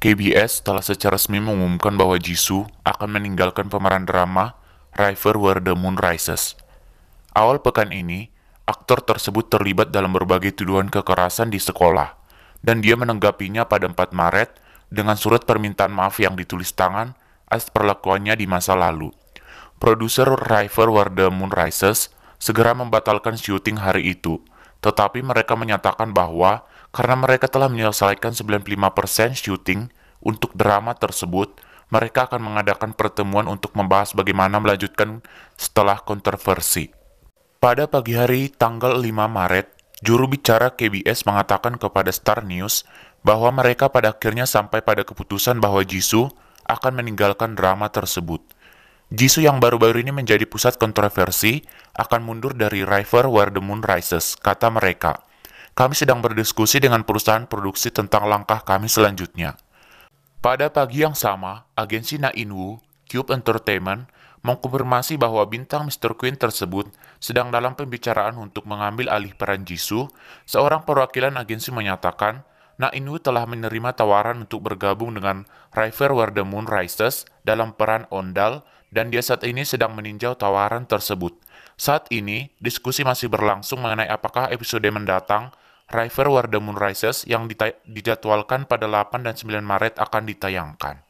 KBS telah secara resmi mengumumkan bahwa Jisoo akan meninggalkan pemeran drama River Where the Moon Rises. Awal pekan ini, aktor tersebut terlibat dalam berbagai tuduhan kekerasan di sekolah, dan dia menanggapinya pada 4 Maret dengan surat permintaan maaf yang ditulis tangan atas perlakuannya di masa lalu. Produser River Where the Moon Rises segera membatalkan syuting hari itu, tetapi mereka menyatakan bahwa karena mereka telah menyelesaikan 95% syuting untuk drama tersebut, mereka akan mengadakan pertemuan untuk membahas bagaimana melanjutkan setelah kontroversi. Pada pagi hari tanggal 5 Maret, juru bicara KBS mengatakan kepada Star News bahwa mereka pada akhirnya sampai pada keputusan bahwa Jisoo akan meninggalkan drama tersebut. Jisoo yang baru-baru ini menjadi pusat kontroversi akan mundur dari River Where the Moon Rises, kata mereka. Kami sedang berdiskusi dengan perusahaan produksi tentang langkah kami selanjutnya. Pada pagi yang sama, agensi Nainwu, Cube Entertainment, mengkonfirmasi bahwa bintang Mr. Queen tersebut sedang dalam pembicaraan untuk mengambil alih peran Jisoo, seorang perwakilan agensi menyatakan Nainwu telah menerima tawaran untuk bergabung dengan River Where the Moon Rises dalam peran Ondal dan dia saat ini sedang meninjau tawaran tersebut. Saat ini, diskusi masih berlangsung mengenai apakah episode mendatang River Wardamun Moon Rises yang dijadwalkan pada 8 dan 9 Maret akan ditayangkan.